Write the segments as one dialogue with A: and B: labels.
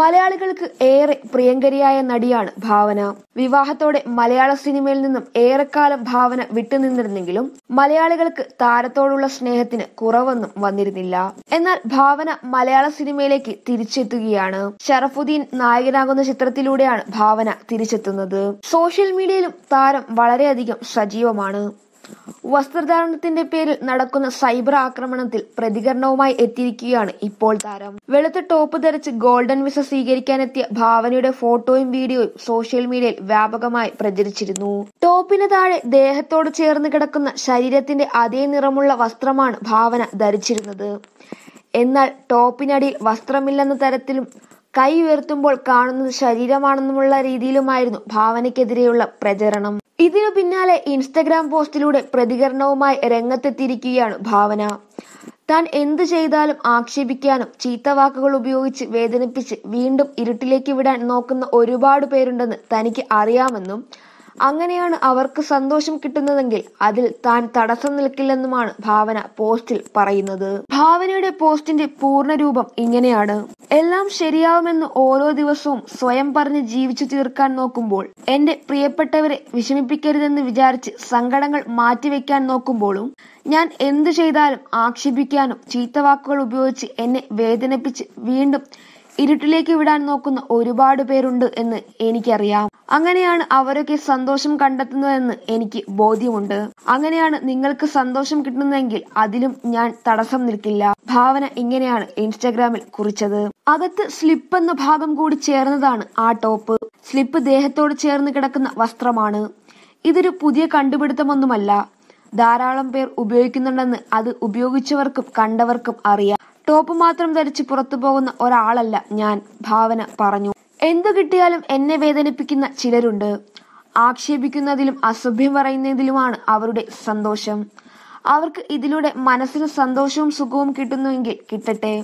A: മലയാളികൾക്ക് ഏറെ പ്രിയങ്കരിയായ നടിയാണ് ഭാവന വിവാഹത്തോടെ മലയാള സിനിമയിൽ നിന്നും ഏറെക്കാലം ഭാവന വിട്ടുനിന്നിരുന്നെങ്കിലും മലയാളികൾക്ക് താരത്തോടുള്ള സ്നേഹത്തിന് കുറവൊന്നും വന്നിരുന്നില്ല എന്നാൽ ഭാവന മലയാള സിനിമയിലേക്ക് തിരിച്ചെത്തുകയാണ് ഷറഫുദ്ദീൻ നായകനാകുന്ന ചിത്രത്തിലൂടെയാണ് ഭാവന തിരിച്ചെത്തുന്നത് സോഷ്യൽ മീഡിയയിലും താരം വളരെയധികം സജീവമാണ് വസ്ത്രധാരണത്തിന്റെ പേരിൽ നടക്കുന്ന സൈബർ ആക്രമണത്തിൽ പ്രതികരണവുമായി എത്തിയിരിക്കുകയാണ് ഇപ്പോൾ താരം വെളുത്ത ടോപ്പ് ധരിച്ച് ഗോൾഡൻ വിസ സ്വീകരിക്കാനെത്തിയ ഭാവനയുടെ ഫോട്ടോയും വീഡിയോയും സോഷ്യൽ മീഡിയയിൽ വ്യാപകമായി പ്രചരിച്ചിരുന്നു ടോപ്പിന് താഴെ ദേഹത്തോട് ചേർന്ന് കിടക്കുന്ന ശരീരത്തിന്റെ അതേ നിറമുള്ള വസ്ത്രമാണ് ഭാവന ധരിച്ചിരുന്നത് എന്നാൽ ടോപ്പിനടിയിൽ വസ്ത്രമില്ലെന്ന തരത്തിലും കൈ ഉയർത്തുമ്പോൾ കാണുന്നത് ശരീരമാണെന്നുമുള്ള രീതിയിലുമായിരുന്നു ഭാവനയ്ക്കെതിരെയുള്ള പ്രചരണം ഇതിനു പിന്നാലെ ഇൻസ്റ്റഗ്രാം പോസ്റ്റിലൂടെ പ്രതികരണവുമായി രംഗത്തെത്തിയിരിക്കുകയാണ് ഭാവന താൻ എന്ത് ചെയ്താലും ആക്ഷേപിക്കാനും ചീത്ത വാക്കുകൾ ഉപയോഗിച്ച് വേദനിപ്പിച്ച് വീണ്ടും ഇരുട്ടിലേക്ക് വിടാൻ നോക്കുന്ന ഒരുപാട് പേരുണ്ടെന്ന് തനിക്ക് അറിയാമെന്നും അങ്ങനെയാണ് അവർക്ക് സന്തോഷം കിട്ടുന്നതെങ്കിൽ അതിൽ താൻ തടസ്സം നിൽക്കില്ലെന്നുമാണ് ഭാവന പോസ്റ്റിൽ പറയുന്നത് ഭാവനയുടെ പോസ്റ്റിന്റെ പൂർണ്ണരൂപം ഇങ്ങനെയാണ് എല്ലാം ശരിയാവുമെന്ന് ഓരോ ദിവസവും സ്വയം പറഞ്ഞ് ജീവിച്ചു തീർക്കാൻ നോക്കുമ്പോൾ എന്റെ പ്രിയപ്പെട്ടവരെ വിഷമിപ്പിക്കരുതെന്ന് വിചാരിച്ച് സങ്കടങ്ങൾ മാറ്റിവെക്കാൻ നോക്കുമ്പോഴും ഞാൻ എന്തു ചെയ്താലും ആക്ഷേപിക്കാനും ചീത്തവാക്കുകൾ ഉപയോഗിച്ച് എന്നെ വേദനിപ്പിച്ച് വീണ്ടും ഇരുട്ടിലേക്ക് വിടാൻ നോക്കുന്ന ഒരുപാട് പേരുണ്ട് എന്ന് എനിക്കറിയാം അങ്ങനെയാണ് അവരൊക്കെ സന്തോഷം കണ്ടെത്തുന്നതെന്ന് എനിക്ക് ബോധ്യമുണ്ട് അങ്ങനെയാണ് നിങ്ങൾക്ക് സന്തോഷം കിട്ടുന്നതെങ്കിൽ അതിലും ഞാൻ തടസ്സം നിൽക്കില്ല ഭാവന ഇങ്ങനെയാണ് ഇൻസ്റ്റഗ്രാമിൽ കുറിച്ചത് അകത്ത് സ്ലിപ്പ് എന്ന ഭാഗം കൂടി ചേർന്നതാണ് ആ ടോപ്പ് സ്ലിപ്പ് ദേഹത്തോട് ചേർന്ന് കിടക്കുന്ന വസ്ത്രമാണ് ഇതൊരു പുതിയ കണ്ടുപിടുത്തമൊന്നുമല്ല ധാരാളം പേർ ഉപയോഗിക്കുന്നുണ്ടെന്ന് അത് ഉപയോഗിച്ചവർക്കും കണ്ടവർക്കും അറിയാം ടോപ്പ് മാത്രം ധരിച്ച് പുറത്തു പോകുന്ന ഒരാളല്ല ഞാൻ ഭാവന പറഞ്ഞു എന്തു കിട്ടിയാലും എന്നെ വേദനിപ്പിക്കുന്ന ചിലരുണ്ട് ആക്ഷേപിക്കുന്നതിലും അസഭ്യം പറയുന്നതിലുമാണ് അവരുടെ സന്തോഷം അവർക്ക് ഇതിലൂടെ മനസ്സിന് സന്തോഷവും സുഖവും കിട്ടുന്നുവെങ്കിൽ കിട്ടട്ടെ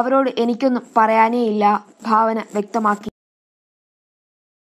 A: അവരോട് എനിക്കൊന്നും പറയാനേ ഇല്ല ഭാവന വ്യക്തമാക്കി